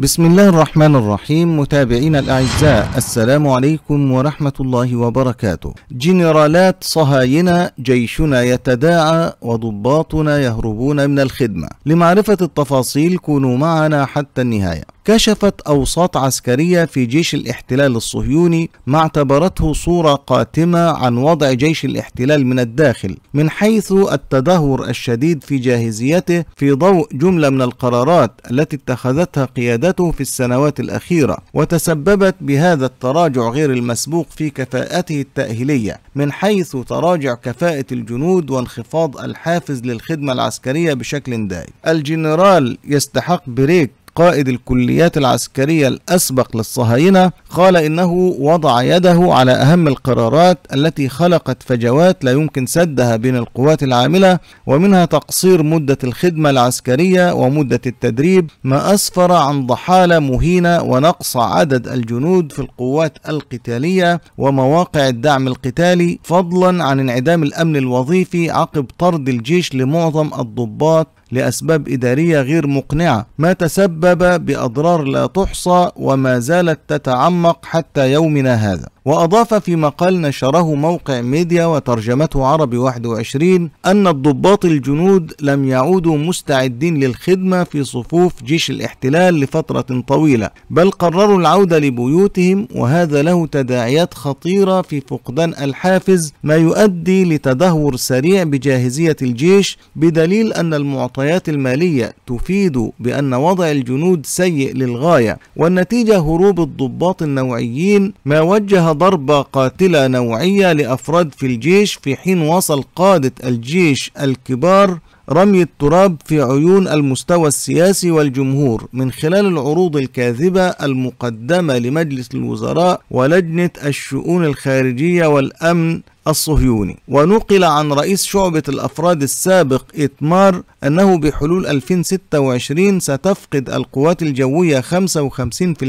بسم الله الرحمن الرحيم متابعينا الأعزاء السلام عليكم ورحمة الله وبركاته جنرالات صهاينة جيشنا يتداعى وضباطنا يهربون من الخدمة لمعرفة التفاصيل كونوا معنا حتى النهاية كشفت أوساط عسكرية في جيش الاحتلال الصهيوني ما اعتبرته صورة قاتمة عن وضع جيش الاحتلال من الداخل من حيث التدهور الشديد في جاهزيته في ضوء جملة من القرارات التي اتخذتها قيادته في السنوات الأخيرة وتسببت بهذا التراجع غير المسبوق في كفاءته التأهيلية من حيث تراجع كفاءة الجنود وانخفاض الحافز للخدمة العسكرية بشكل دائم الجنرال يستحق بريك قائد الكليات العسكرية الأسبق للصهاينة قال إنه وضع يده على أهم القرارات التي خلقت فجوات لا يمكن سدها بين القوات العاملة ومنها تقصير مدة الخدمة العسكرية ومدة التدريب ما أسفر عن ضحالة مهينة ونقص عدد الجنود في القوات القتالية ومواقع الدعم القتالي فضلا عن انعدام الأمن الوظيفي عقب طرد الجيش لمعظم الضباط لأسباب إدارية غير مقنعة ما تسبب بأضرار لا تحصى وما زالت تتعمق حتى يومنا هذا وأضاف في مقال نشره موقع ميديا وترجمته عربي 21 أن الضباط الجنود لم يعودوا مستعدين للخدمة في صفوف جيش الاحتلال لفترة طويلة بل قرروا العودة لبيوتهم وهذا له تداعيات خطيرة في فقدان الحافز ما يؤدي لتدهور سريع بجاهزية الجيش بدليل أن المعطيات المالية تفيد بأن وضع الجنود سيء للغاية والنتيجة هروب الضباط النوعيين ما وجه ضربة قاتلة نوعية لأفراد في الجيش في حين وصل قادة الجيش الكبار رمي التراب في عيون المستوى السياسي والجمهور من خلال العروض الكاذبة المقدمة لمجلس الوزراء ولجنة الشؤون الخارجية والأمن الصهيوني ونقل عن رئيس شعبة الأفراد السابق إتمار أنه بحلول 2026 ستفقد القوات الجوية 55%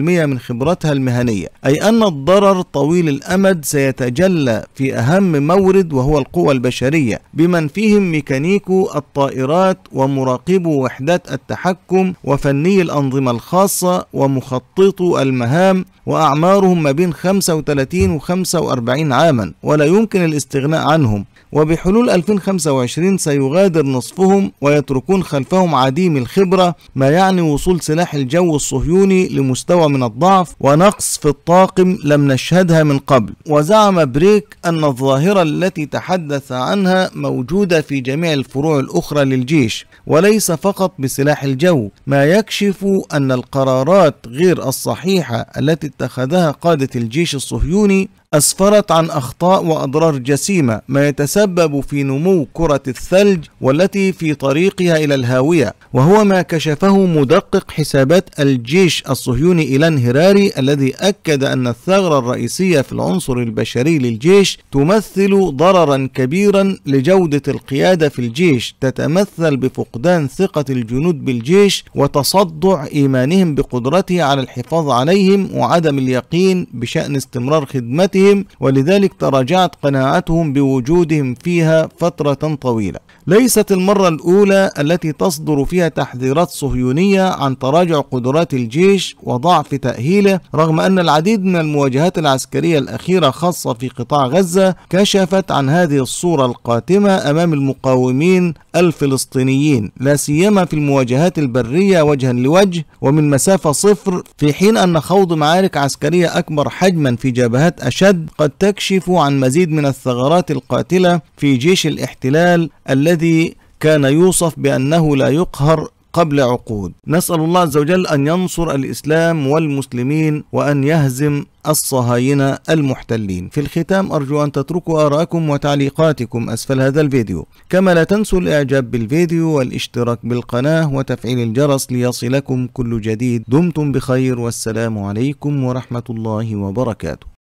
من خبرتها المهنية أي أن الضرر طويل الأمد سيتجلى في أهم مورد وهو القوى البشرية بمن فيهم ميكانيكو الطائرات ومراقبو وحدات التحكم وفني الأنظمة الخاصة ومخططو المهام وأعمارهم ما بين 35 و 45 عاما ولا يمكن الاستغناء عنهم وبحلول 2025 سيغادر نصفهم ويتركون خلفهم عديم الخبرة ما يعني وصول سلاح الجو الصهيوني لمستوى من الضعف ونقص في الطاقم لم نشهدها من قبل وزعم بريك أن الظاهرة التي تحدث عنها موجودة في جميع الفروع الأخرى للجيش وليس فقط بسلاح الجو ما يكشف أن القرارات غير الصحيحة التي اتخذها قادة الجيش الصهيوني أسفرت عن أخطاء وأضرار جسيمة ما يتسبب في نمو كرة الثلج والتي في طريقها إلى الهاوية وهو ما كشفه مدقق حسابات الجيش الصهيوني إلى هراري الذي أكد أن الثغرة الرئيسية في العنصر البشري للجيش تمثل ضررا كبيرا لجودة القيادة في الجيش تتمثل بفقدان ثقة الجنود بالجيش وتصدع إيمانهم بقدرته على الحفاظ عليهم وعدم اليقين بشأن استمرار خدمته حياتهم ولذلك تراجعت قناعتهم بوجودهم فيها فترة طويلة ليست المرة الأولى التي تصدر فيها تحذيرات صهيونية عن تراجع قدرات الجيش وضعف تأهيله رغم أن العديد من المواجهات العسكرية الأخيرة خاصة في قطاع غزة كشفت عن هذه الصورة القاتمة أمام المقاومين الفلسطينيين لا سيما في المواجهات البرية وجها لوجه ومن مسافة صفر في حين أن خوض معارك عسكرية أكبر حجما في جبهات أشد الجد قد تكشف عن مزيد من الثغرات القاتلة في جيش الاحتلال الذي كان يوصف بأنه لا يقهر قبل عقود نسأل الله عز وجل أن ينصر الإسلام والمسلمين وأن يهزم الصهاينة المحتلين في الختام أرجو أن تتركوا آراءكم وتعليقاتكم أسفل هذا الفيديو كما لا تنسوا الإعجاب بالفيديو والاشتراك بالقناة وتفعيل الجرس ليصلكم كل جديد دمتم بخير والسلام عليكم ورحمة الله وبركاته